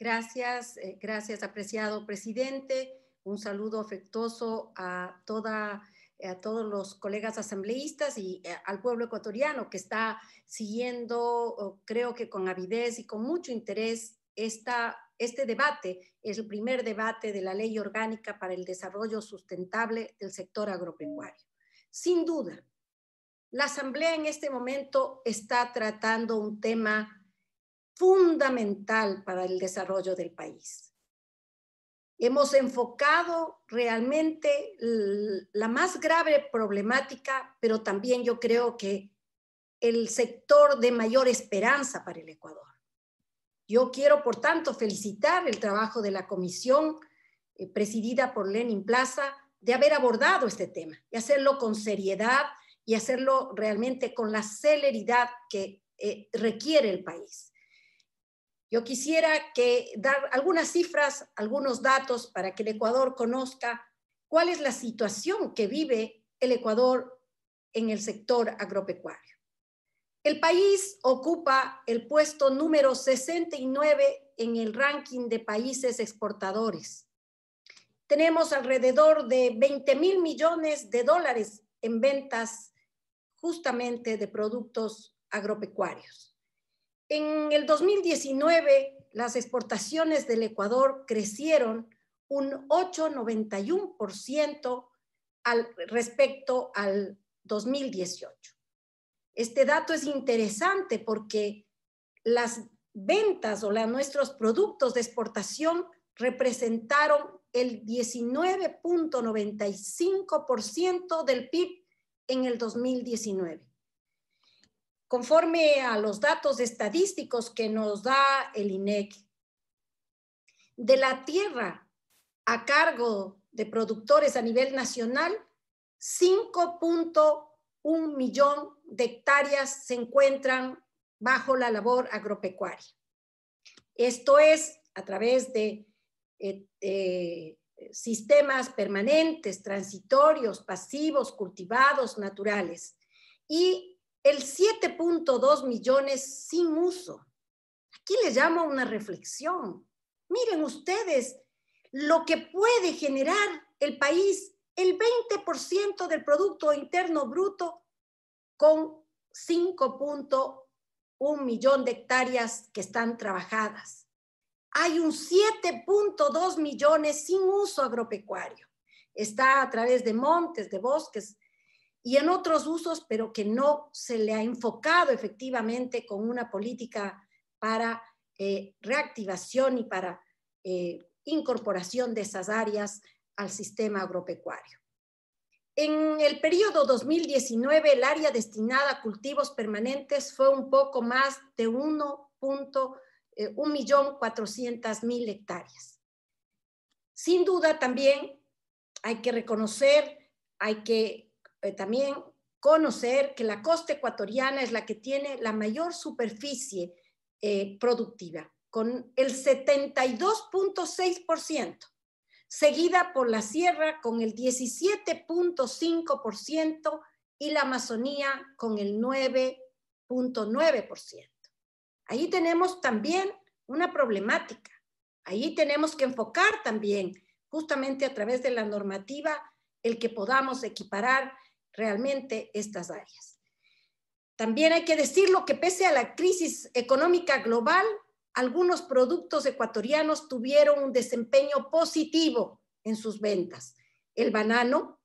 Gracias, eh, gracias, apreciado presidente. Un saludo afectuoso a, toda, a todos los colegas asambleístas y eh, al pueblo ecuatoriano que está siguiendo, creo que con avidez y con mucho interés, esta este debate es el primer debate de la Ley Orgánica para el Desarrollo Sustentable del Sector Agropecuario. Sin duda, la Asamblea en este momento está tratando un tema fundamental para el desarrollo del país. Hemos enfocado realmente la más grave problemática, pero también yo creo que el sector de mayor esperanza para el Ecuador. Yo quiero, por tanto, felicitar el trabajo de la comisión eh, presidida por Lenin Plaza de haber abordado este tema y hacerlo con seriedad y hacerlo realmente con la celeridad que eh, requiere el país. Yo quisiera que dar algunas cifras, algunos datos para que el Ecuador conozca cuál es la situación que vive el Ecuador en el sector agropecuario. El país ocupa el puesto número 69 en el ranking de países exportadores. Tenemos alrededor de 20 mil millones de dólares en ventas justamente de productos agropecuarios. En el 2019, las exportaciones del Ecuador crecieron un 8,91% al, respecto al 2018. Este dato es interesante porque las ventas o nuestros productos de exportación representaron el 19.95% del PIB en el 2019 conforme a los datos estadísticos que nos da el INEC. De la tierra a cargo de productores a nivel nacional, 5.1 millón de hectáreas se encuentran bajo la labor agropecuaria. Esto es a través de eh, eh, sistemas permanentes, transitorios, pasivos, cultivados, naturales. Y el 7.2 millones sin uso. Aquí les llamo una reflexión. Miren ustedes lo que puede generar el país, el 20% del Producto Interno Bruto con 5.1 millón de hectáreas que están trabajadas. Hay un 7.2 millones sin uso agropecuario. Está a través de montes, de bosques, y en otros usos, pero que no se le ha enfocado efectivamente con una política para eh, reactivación y para eh, incorporación de esas áreas al sistema agropecuario. En el periodo 2019, el área destinada a cultivos permanentes fue un poco más de 1.400.000 eh, hectáreas. Sin duda también hay que reconocer, hay que eh, también conocer que la costa ecuatoriana es la que tiene la mayor superficie eh, productiva, con el 72.6%, seguida por la sierra con el 17.5% y la Amazonía con el 9.9%. Ahí tenemos también una problemática. Ahí tenemos que enfocar también, justamente a través de la normativa, el que podamos equiparar realmente estas áreas. También hay que decirlo que pese a la crisis económica global, algunos productos ecuatorianos tuvieron un desempeño positivo en sus ventas. El banano,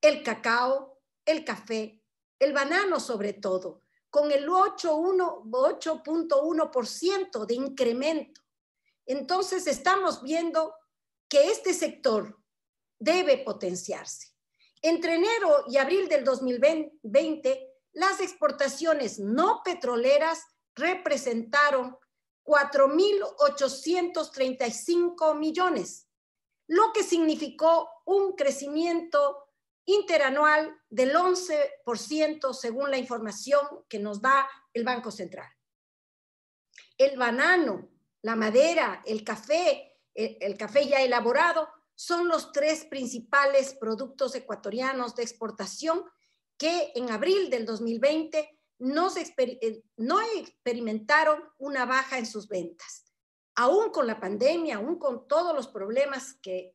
el cacao, el café, el banano sobre todo, con el 8.1% de incremento. Entonces estamos viendo que este sector debe potenciarse. Entre enero y abril del 2020, las exportaciones no petroleras representaron 4.835 millones, lo que significó un crecimiento interanual del 11% según la información que nos da el Banco Central. El banano, la madera, el café, el, el café ya elaborado, son los tres principales productos ecuatorianos de exportación que en abril del 2020 eh, no, experimentaron una baja en sus ventas. Aún con la pandemia, aún con todos los problemas que,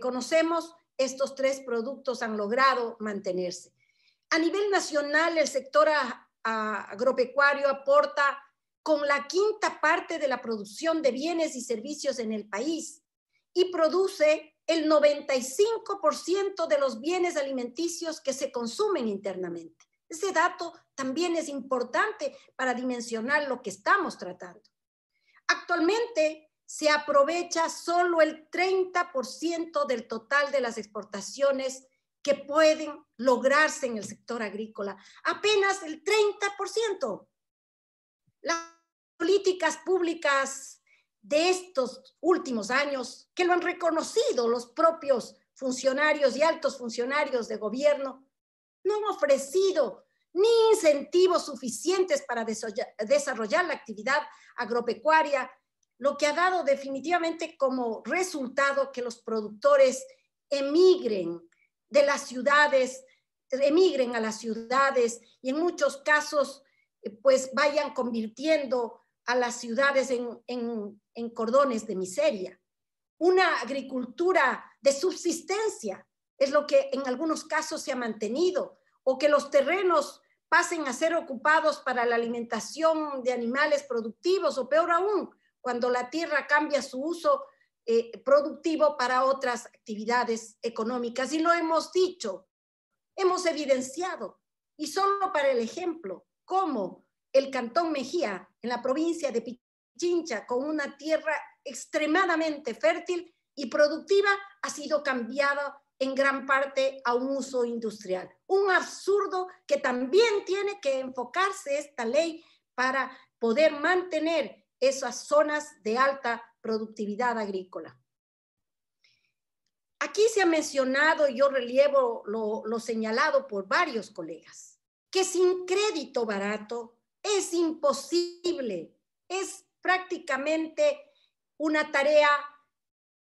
conocemos, estos tres productos han logrado mantenerse. A nivel nacional, el sector agropecuario aporta con la quinta parte de la producción de bienes y servicios en el país y produce el 95% de los bienes alimenticios que se consumen internamente. Ese dato también es importante para dimensionar lo que estamos tratando. Actualmente se aprovecha solo el 30% del total de las exportaciones que pueden lograrse en el sector agrícola. Apenas el 30%. Las políticas públicas de estos últimos años, que lo han reconocido los propios funcionarios y altos funcionarios de gobierno, no han ofrecido ni incentivos suficientes para desarrollar la actividad agropecuaria, lo que ha dado definitivamente como resultado que los productores emigren de las ciudades, emigren a las ciudades y en muchos casos eh, pues vayan convirtiendo a las ciudades en, cordones de miseria. Una agricultura de subsistencia es lo que en algunos casos se ha mantenido, o que los terrenos pasen a ser ocupados para la alimentación de animales productivos, o peor aún, cuando la tierra cambia su uso eh, productivo para otras actividades económicas. Y lo hemos dicho, hemos evidenciado, y solo para el ejemplo, cómo el Cantón Mejía, en la provincia de Pichincha, con una tierra extremadamente fértil y productiva, ha sido cambiado en gran parte a un uso industrial. Un absurdo que también tiene que enfocarse esta ley para poder mantener esas zonas de alta productividad agrícola. Aquí se ha mencionado, y yo relievo lo señalado por varios colegas, que sin crédito barato, es imposible, es prácticamente una tarea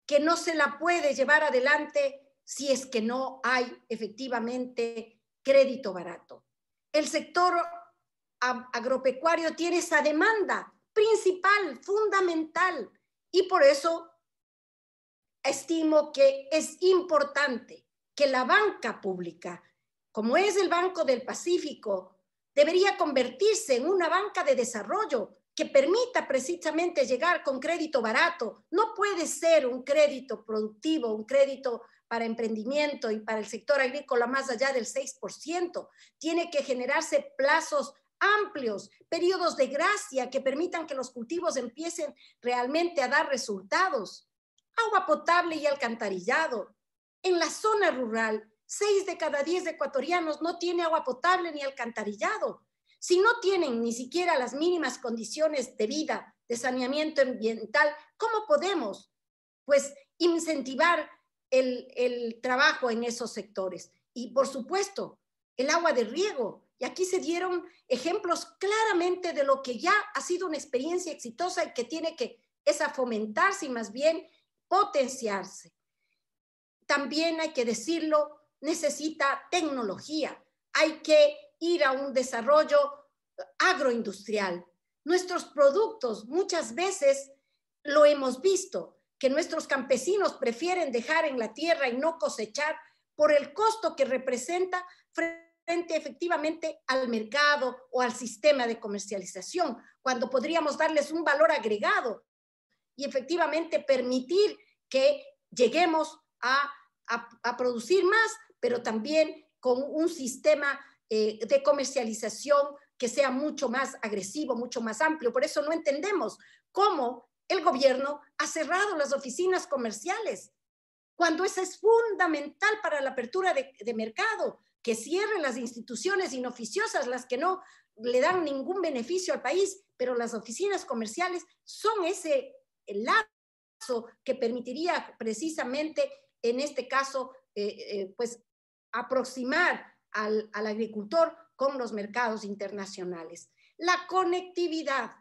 que no se la puede llevar adelante si es que no hay efectivamente crédito barato. El sector agropecuario tiene esa demanda principal, fundamental, y por eso estimo que es importante que la banca pública, como es el Banco del Pacífico, debería convertirse en una banca de desarrollo que permita precisamente llegar con crédito barato. No puede ser un crédito productivo, un crédito para emprendimiento y para el sector agrícola más allá del 6%. Tiene que generarse plazos amplios, periodos de gracia que permitan que los cultivos empiecen realmente a dar resultados. Agua potable y alcantarillado. En la zona rural Seis de cada diez ecuatorianos no tiene agua potable ni alcantarillado. Si no tienen ni siquiera las mínimas condiciones de vida, de saneamiento ambiental, ¿cómo podemos pues incentivar el, trabajo en esos sectores? Y por supuesto, el agua de riego, y aquí se dieron ejemplos claramente de lo que ya ha sido una experiencia exitosa y que tiene que es fomentarse y más bien potenciarse. También hay que decirlo, necesita tecnología, hay que ir a un desarrollo agroindustrial. Nuestros productos muchas veces lo hemos visto, que nuestros campesinos prefieren dejar en la tierra y no cosechar por el costo que representa frente efectivamente al mercado o al sistema de comercialización, cuando podríamos darles un valor agregado y efectivamente permitir que lleguemos a, producir más pero también con un sistema eh, de comercialización que sea mucho más agresivo, mucho más amplio. Por eso no entendemos cómo el gobierno ha cerrado las oficinas comerciales, cuando eso es fundamental para la apertura de, mercado, que cierren las instituciones inoficiosas, las que no le dan ningún beneficio al país, pero las oficinas comerciales son ese lazo que permitiría precisamente, en este caso, eh, eh, pues aproximar al, agricultor con los mercados internacionales. La conectividad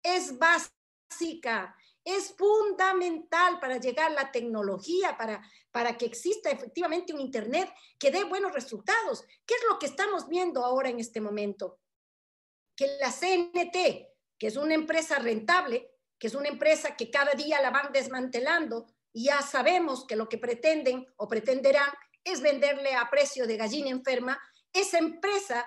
es básica, es fundamental para llegar la tecnología, para, para que exista efectivamente un Internet que dé buenos resultados. ¿Qué es lo que estamos viendo ahora en este momento? Que la CNT, que es una empresa rentable, que es una empresa que cada día la van desmantelando, y ya sabemos que lo que pretenden o pretenderán es venderle a precio de gallina enferma esa empresa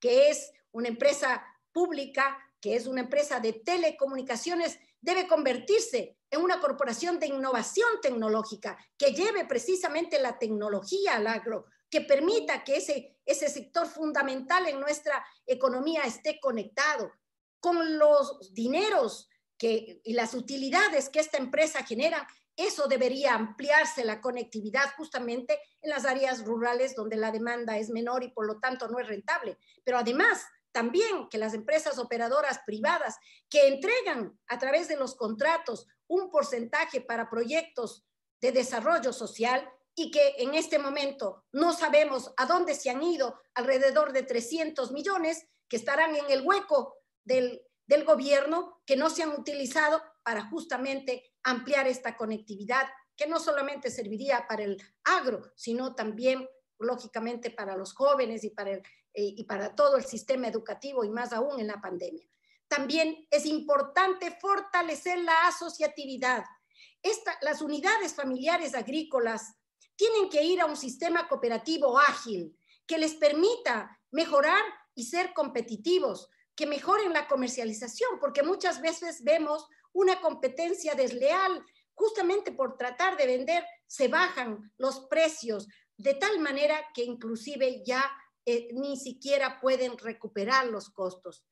que es una empresa pública, que es una empresa de telecomunicaciones, debe convertirse en una corporación de innovación tecnológica que lleve precisamente la tecnología al agro, que permita que ese, ese sector fundamental en nuestra economía esté conectado con los dineros que, y las utilidades que esta empresa genera eso debería ampliarse la conectividad justamente en las áreas rurales donde la demanda es menor y por lo tanto no es rentable. Pero además, también que las empresas operadoras privadas que entregan a través de los contratos un porcentaje para proyectos de desarrollo social y que en este momento no sabemos a dónde se han ido alrededor de 300 millones que estarán en el hueco del, del gobierno, que no se han utilizado para justamente ampliar esta conectividad que no solamente serviría para el agro, sino también, lógicamente, para los jóvenes y para, eh, y para todo el sistema educativo y más aún en la pandemia. También es importante fortalecer la asociatividad. las unidades familiares agrícolas tienen que ir a un sistema cooperativo ágil que les permita mejorar y ser competitivos, que mejoren la comercialización, porque muchas veces vemos una competencia desleal, justamente por tratar de vender, se bajan los precios de tal manera que inclusive ya eh, ni siquiera pueden recuperar los costos.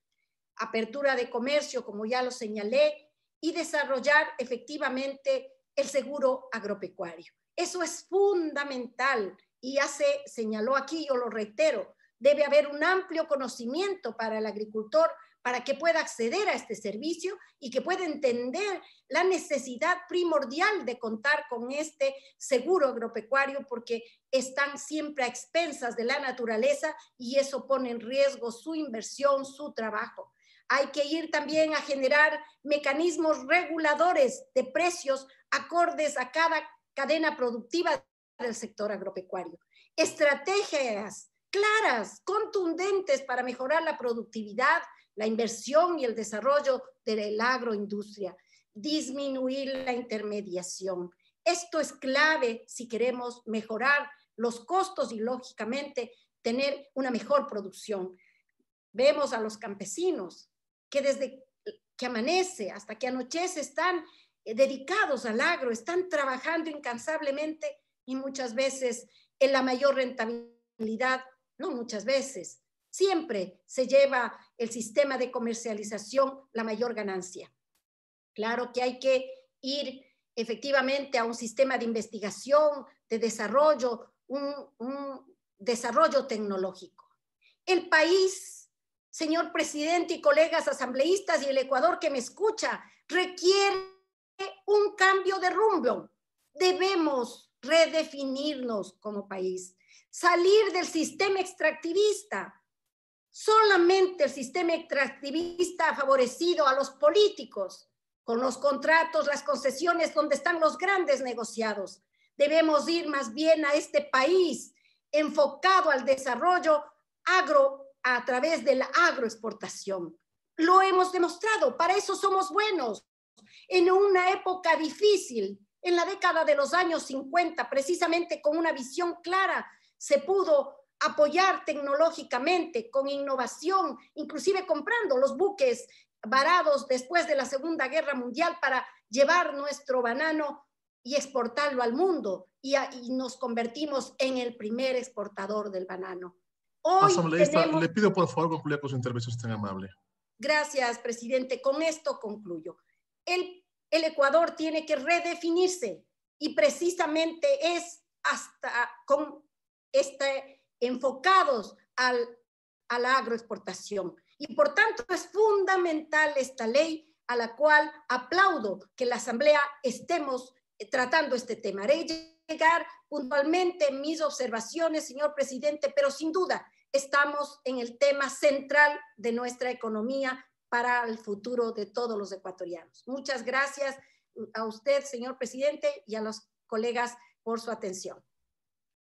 Apertura de comercio, como ya lo señalé, y desarrollar efectivamente el seguro agropecuario. Eso es fundamental y ya se señaló aquí, yo lo reitero, debe haber un amplio conocimiento para el agricultor para que pueda acceder a este servicio y que pueda entender la necesidad primordial de contar con este seguro agropecuario porque están siempre a expensas de la naturaleza y eso pone en riesgo su inversión, su trabajo. Hay que ir también a generar mecanismos reguladores de precios acordes a cada cadena productiva del sector agropecuario. Estrategias claras, contundentes para mejorar la productividad, la inversión y el desarrollo de la agroindustria, disminuir la intermediación. Esto es clave si queremos mejorar los costos y, lógicamente, tener una mejor producción. Vemos a los campesinos que desde que amanece hasta que anochece están eh, dedicados al agro, están trabajando incansablemente y muchas veces en la mayor rentabilidad, no muchas veces, Siempre se lleva el sistema de comercialización la mayor ganancia. Claro que hay que ir efectivamente a un sistema de investigación, de desarrollo, un, desarrollo tecnológico. El país, señor presidente y colegas asambleístas y el Ecuador que me escucha, requiere un cambio de rumbo. Debemos redefinirnos como país, salir del sistema extractivista, Solamente el sistema extractivista ha favorecido a los políticos con los contratos, las concesiones, donde están los grandes negociados. Debemos ir más bien a este país enfocado al desarrollo agro a través de la agroexportación. Lo hemos demostrado, para eso somos buenos. En una época difícil, en la década de los años 50, precisamente con una visión clara, se pudo apoyar tecnológicamente con innovación, inclusive comprando los buques varados después de la Segunda Guerra Mundial para llevar nuestro banano y exportarlo al mundo. Y, nos convertimos en el primer exportador del banano. Hoy le pido por favor concluir con su intervención tan amable. Gracias, presidente. Con esto concluyo. El, el Ecuador tiene que redefinirse y precisamente es hasta con este enfocados al, a la agroexportación. Y por tanto es fundamental esta ley a la cual aplaudo que la Asamblea estemos eh, tratando este tema. Haré llegar puntualmente mis observaciones, señor presidente, pero sin duda estamos en el tema central de nuestra economía para el futuro de todos los ecuatorianos. Muchas gracias mm, a usted, señor presidente, y a los colegas por su atención.